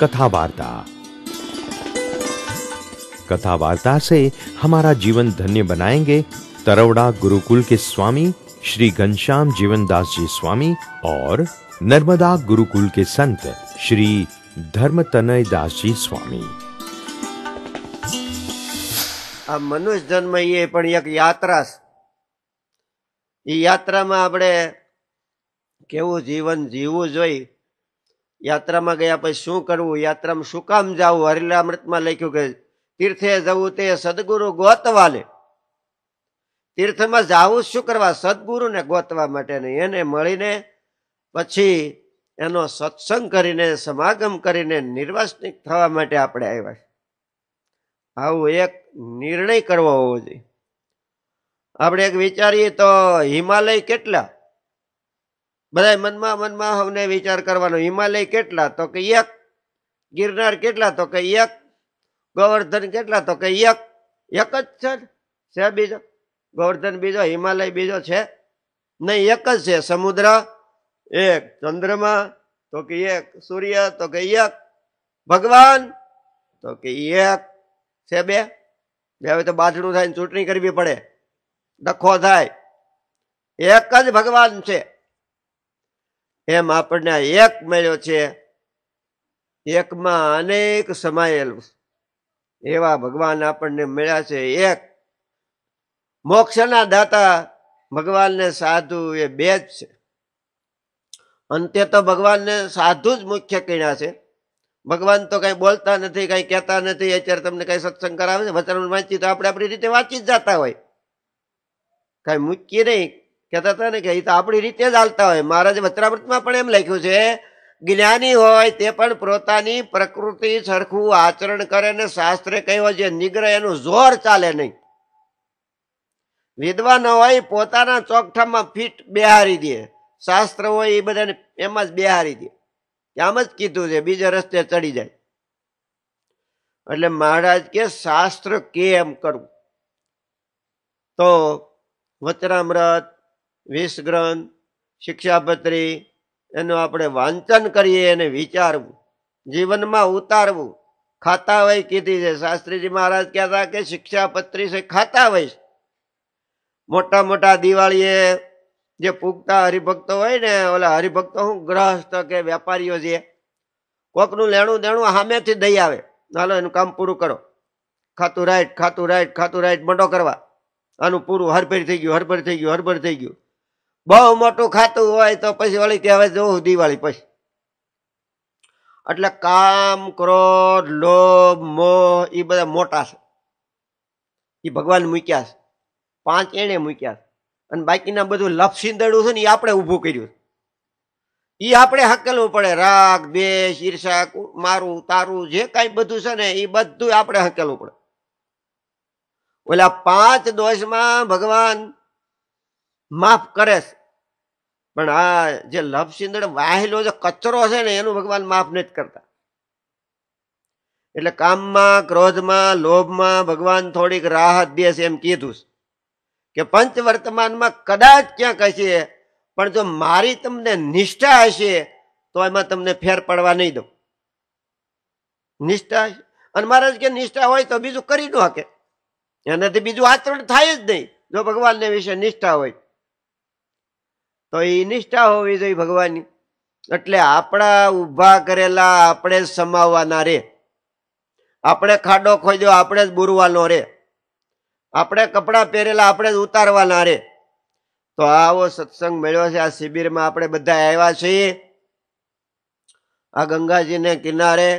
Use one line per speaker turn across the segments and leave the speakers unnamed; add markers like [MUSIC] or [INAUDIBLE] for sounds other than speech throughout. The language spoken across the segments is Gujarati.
कथा वार्ता कथा वार्ता से हमारा जीवन धन्य बनाएंगे तरवड़ा गुरुकुल के स्वामी श्री घनश्याम जीवनदास जी स्वामी और नर्मदा गुरुकुल के संत श्री धर्म तनय दास जी स्वामी अब मनुष्य जन्म ये પણ એક यात्रा છે એ યાત્રામાં આપણે કેવું જીવન જીવવું જોઈએ યાત્રામાં ગયા પછી શું કરવું યાત્રામાં શું કામ જવું હરિલામૃતમાં લખ્યું કે તીર્થે જવું તે સદગુરુ ગોતવા તીર્થમાં જવું શું કરવા સદગુરુને ગોતવા માટે નહીં એને મળીને પછી એનો સત્સંગ કરીને સમાગમ કરીને નિર્વાસનિક થવા માટે આપણે આવ્યા આવું એક નિર્ણય કરવો હોવો જોઈએ આપણે એક વિચારીએ તો હિમાલય કેટલા બધા મનમાં મનમાં હમને વિચાર કરવાનો હિમાલય કેટલા તો કે એક ગિરનાર કેટલા તો કે એક ગોવર્ધન કેટલા તો કે એક એક જ છે છે બીજો ગોવર્ધન બીજો હિમાલય બીજો છે નહીં એક જ છે સમુદ્ર એક ચંદ્રમા તો કે એક સૂર્ય તો કે એક ભગવાન તો કે એક છે બે હવે તો બાથડું થાય ચૂંટણી કરવી પડે ડખો થાય એક જ ભગવાન છે એમ આપણને એક મળ્યો છે એકમાં અનેક સમાયેલું એવા ભગવાન આપણને મળ્યા છે એક મોક્ષના દાતા ભગવાનને સાધુ એ બે જ છે અંતે તો ભગવાનને સાધુ જ મુખ્ય કણ્યા છે ભગવાન તો કઈ બોલતા નથી કઈ કહેતા નથી અત્યારે તમને કઈ સત્સંગ કરાવે છે વચન વાંચી તો આપણે આપણી રીતે વાંચી જ જતા હોય કઈ મૂકીએ નહીં કહેતા હતા ને કે એ તો આપણી રીતે જ હાલતા હોય મહારાજ વત્રામૃતમાં પણ એમ લખ્યું છે જ્ઞાની હોય તે પણ પોતાની પ્રકૃતિ સરખું આચરણ કરે ને શાસ્ત્ર કહ્યું જે નિગ્રહ એનું જોર ચાલે નહીં વિદ્વાન હોય પોતાના ચોકઠામાં ફીટ બેહારી દે શાસ્ત્ર હોય એ બધાને એમાં જ બેહારી દે આમ જ કીધું છે બીજે રસ્તે ચડી જાય એટલે મહારાજ કે શાસ્ત્ર કેમ કરવું તો વચરામૃત ગ્રંથ શિક્ષાપત્રી એનું આપણે વાંચન કરીએ એને વિચારવું જીવનમાં ઉતારવું ખાતા વય કીધી છે શાસ્ત્રીજી મહારાજ કહેતા કે શિક્ષાપત્રી છે ખાતા વય મોટા મોટા દિવાળીએ જે પૂગતા હરિભક્તો હોય ને ઓલા હરિભક્તો હું ગ્રહસ્થ કે વેપારીઓ છે કોકનું લેણું દેણું સામેથી દઈ આવે ચાલો એનું કામ પૂરું કરો ખાતું રાઈટ ખાતું રાઈટ ખાતું રાઈટ મંડો કરવા આનું પૂરું હરભર થઈ ગયું હરભર થઈ ગયું હરભર થઈ ગયું બહુ મોટું ખાતું હોય તો પછી વળી કે હવે જોવું દિવાળી પછી એટલે કામ ક્રોધ લોભ મોહ એ બધા મોટા છે એ ભગવાન મૂક્યા છે પાંચ એણે મૂક્યા છે અને બાકીના બધું લપસિંદડું છે ને એ આપણે ઊભું કર્યું એ આપણે હકેલવું પડે રાગ દેશ ઈર્ષા મારું તારું જે કાંઈ બધું છે ને એ બધું આપણે હકેલવું પડે ઓલા પાંચ દોષમાં ભગવાન માફ કરે છે પણ આ જે લપસિંદડ વાહેલો જે કચરો છે ને એનું ભગવાન માફ નથી કરતા એટલે કામમાં ક્રોધમાં લોભમાં ભગવાન થોડીક રાહત દે છે એમ કીધું કે પંચ વર્તમાનમાં કદાચ ક્યાંક હશે પણ જો મારી તમને નિષ્ઠા હશે તો એમાં તમને ફેર પડવા નહીં દઉં નિષ્ઠા અને મહારાજ કે નિષ્ઠા હોય તો બીજું કરી ન શકે એનાથી બીજું આચરણ થાય જ નહીં જો ભગવાનને વિશે નિષ્ઠા હોય તો એ નિષ્ઠા હોવી જોઈએ ભગવાનની એટલે આપણા ઊભા કરેલા આપણે જ સમાવવાના રે આપણે ખાડો ખોજો આપણે જ બુરવાનો રે આપણે કપડાં પહેરેલા આપણે જ ઉતારવાના રે તો આવો સત્સંગ મળ્યો છે આ શિબિરમાં આપણે બધા આવ્યા છીએ આ ગંગાજીને કિનારે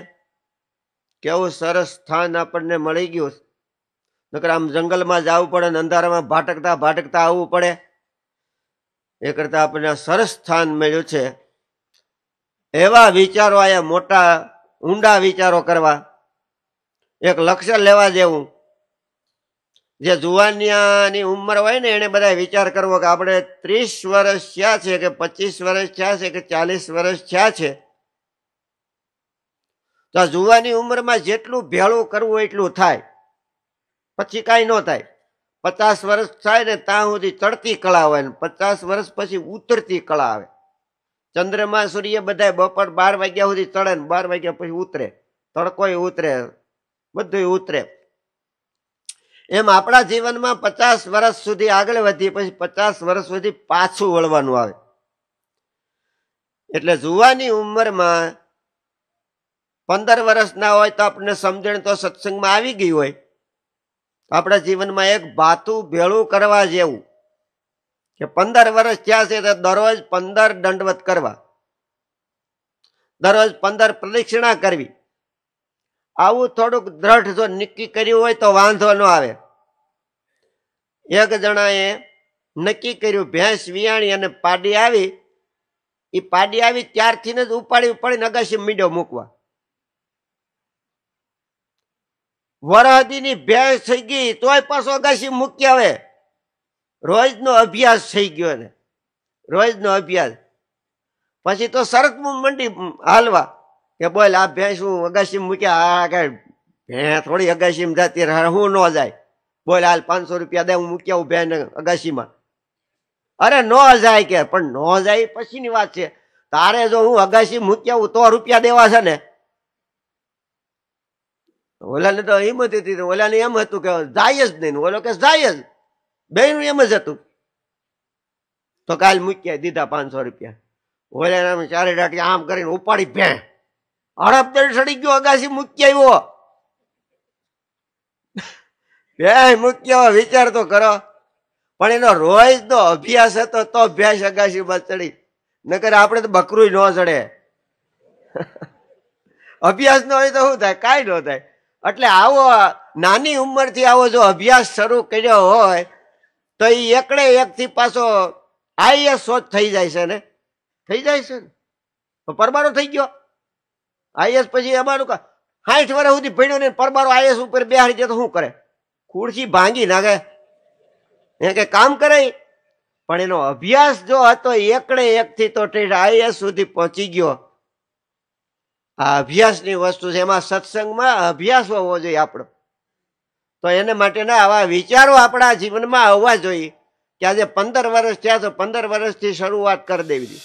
કેવું સરસ સ્થાન આપણને મળી ગયું નકર આમ જંગલમાં જવું પડે ને અંધારામાં ભાટકતા ભાટકતા આવવું પડે એ કરતાં આપણને સરસ સ્થાન મળ્યું છે એવા વિચારો આયા મોટા ઊંડા વિચારો કરવા એક લક્ષ્ય લેવા જેવું જે જુવાનિયાની ઉંમર હોય ને એને બધા વિચાર કરવો કે આપણે ત્રીસ વર્ષ થયા છે કે પચીસ વર્ષ થયા છે કે ચાલીસ વર્ષ થયા છે તો આ જુવાની ઉંમરમાં જેટલું ભેળું કરવું એટલું થાય પછી કાંઈ ન થાય પચાસ વર્ષ થાય ને ત્યાં સુધી ચડતી કળા હોય ને પચાસ વર્ષ પછી ઉતરતી કળા આવે ચંદ્રમા સૂર્ય બધા બપોર બાર વાગ્યા સુધી ચડે ને બાર વાગ્યા પછી ઉતરે તડકોય ઉતરે બધું ઉતરે એમ આપણા જીવનમાં પચાસ વર્ષ સુધી આગળ વધીએ પછી પચાસ વર્ષ સુધી પાછું વળવાનું આવે એટલે જુવાની ઉંમરમાં પંદર વર્ષના હોય તો આપણને સમજણ તો સત્સંગમાં આવી ગઈ હોય આપણા જીવનમાં એક ભાતું ભેળું કરવા જેવું કે પંદર વર્ષ થયા છે તો દરરોજ પંદર દંડવત કરવા દરરોજ પંદર પ્રદક્ષિણા કરવી આવું થોડુંક દ્રઢ જો નક્કી કર્યું હોય તો વાંધો ન આવે એક જણાએ નક્કી કર્યું ભેંસ વિયાણી અને પાડી આવી એ પાડી આવી ત્યારથી જ ઉપાડી ઉપાડીને અગાશી મીડો મૂકવા વરાદીની ભેંસ થઈ ગઈ તોય પાછો અગાસી મૂકી આવે રોજનો અભ્યાસ થઈ ગયો ને રોજનો અભ્યાસ પછી તો શરત મંડી હાલવા કે બોલ આ ભેંસ હું અગાસી મૂક્યા આ કાંઈ ભેં થોડી અગાસીમાં જતી હું ન જાય બોલ હાલ પાંચસો રૂપિયા દે હું મૂકી આવું ભેં અગાસીમાં અરે ન જાય કે પણ ન જાય પછીની વાત છે તારે જો હું અગાસી મૂક્યા હું તો રૂપિયા દેવા છે ને ઓલાને તો હિંમત હતી ઓલાને એમ હતું કે જાય જ નહીં ઓલો કે જાય જ બેન એમ જ હતું તો કાલ મૂક્યા દીધા પાંચસો રૂપિયા ઓલાને ચારે ડાટી આમ કરીને ઉપાડી ભે હડપતર સડી ગયો અગાસી મૂક્યા આવ્યો બે મૂક્યો વિચાર તો કરો પણ એનો રોજ તો અભ્યાસ હતો તો અભ્યાસ અગાસી માં ચડી નકર આપણે તો બકરું ન ચડે [LAUGHS] અભ્યાસ ન હોય તો શું થાય કાંઈ ન થાય એટલે આવો નાની ઉંમરથી આવો જો અભ્યાસ શરૂ કર્યો હોય તો એ એકડે એકથી પાછો આઈએસ જ થઈ જાય છે ને થઈ જાય છે ને તો પરબારો થઈ ગયો આઈએસ પછી અમારું કા સાઠ વર્ષ સુધી ભણ્યો ને પરબારો આઈએસ ઉપર બેહાડી દે તો શું કરે ખુરશી ભાંગી નાખે એ કે કામ કરે પણ એનો અભ્યાસ જો હતો એકડે એકથી તો આઈએસ સુધી પહોંચી ગયો આ અભ્યાસની વસ્તુ છે એમાં સત્સંગમાં અભ્યાસ હોવો જોઈએ આપણો તો એને માટેના આવા વિચારો આપણા જીવનમાં આવવા જોઈએ કે આજે પંદર વર્ષ થયા તો પંદર વર્ષથી શરૂઆત કરી દેવી